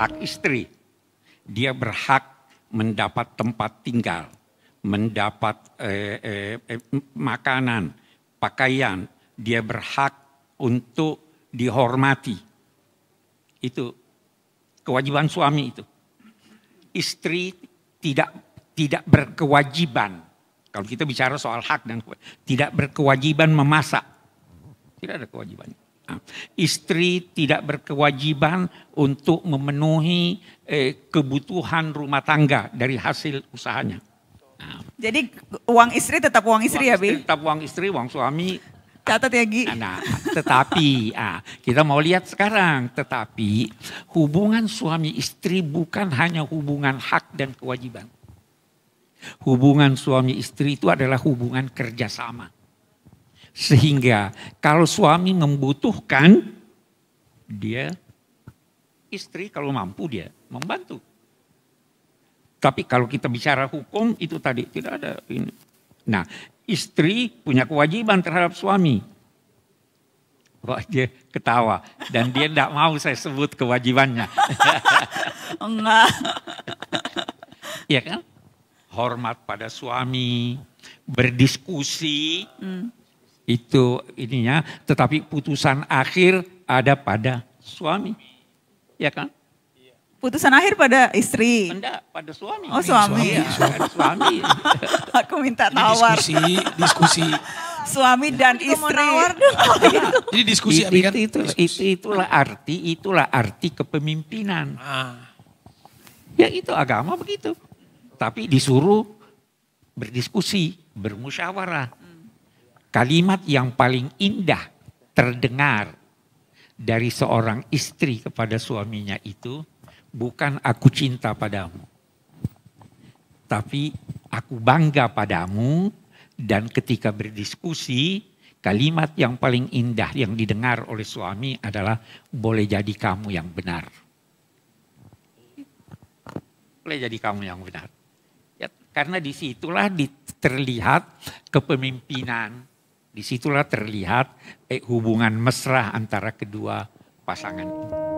Hak istri. Dia berhak mendapat tempat tinggal, mendapat eh, eh, eh, makanan, pakaian. Dia berhak untuk dihormati. Itu kewajiban suami itu. Istri tidak tidak berkewajiban. Kalau kita bicara soal hak dan tidak berkewajiban memasak. Tidak ada kewajibannya. Istri tidak berkewajiban untuk memenuhi eh, kebutuhan rumah tangga dari hasil usahanya. Nah. Jadi uang istri tetap uang istri ya, uang ya, Bi? Istri tetap uang istri, uang suami Catat ya Gi. Nah, nah, tetapi ah, kita mau lihat sekarang. Tetapi hubungan suami istri bukan hanya hubungan hak dan kewajiban. Hubungan suami istri itu adalah hubungan kerjasama. Sehingga kalau suami membutuhkan, dia istri kalau mampu dia membantu. Tapi kalau kita bicara hukum itu tadi tidak ada ini. Nah, istri punya kewajiban terhadap suami. Wah dia ketawa dan dia tidak mau saya sebut kewajibannya. Enggak. Iya kan? Hormat pada suami, berdiskusi, hmm itu ininya, tetapi putusan akhir ada pada suami. Ya kan? Putusan akhir pada istri. Enggak, pada suami. Oh, suami. Ya, suami. Aku minta tawar. Ini diskusi, diskusi. Suami dan Aku istri. Jadi oh, iya. diskusi itu, itu, itu, itu itulah arti itulah arti kepemimpinan. Ah. Ya itu agama begitu. Tapi disuruh berdiskusi, bermusyawarah. Kalimat yang paling indah terdengar dari seorang istri kepada suaminya itu bukan aku cinta padamu. Tapi aku bangga padamu dan ketika berdiskusi kalimat yang paling indah yang didengar oleh suami adalah boleh jadi kamu yang benar. Boleh jadi kamu yang benar. Ya, karena disitulah terlihat kepemimpinan Disitulah terlihat eh, hubungan mesra antara kedua pasangan ini.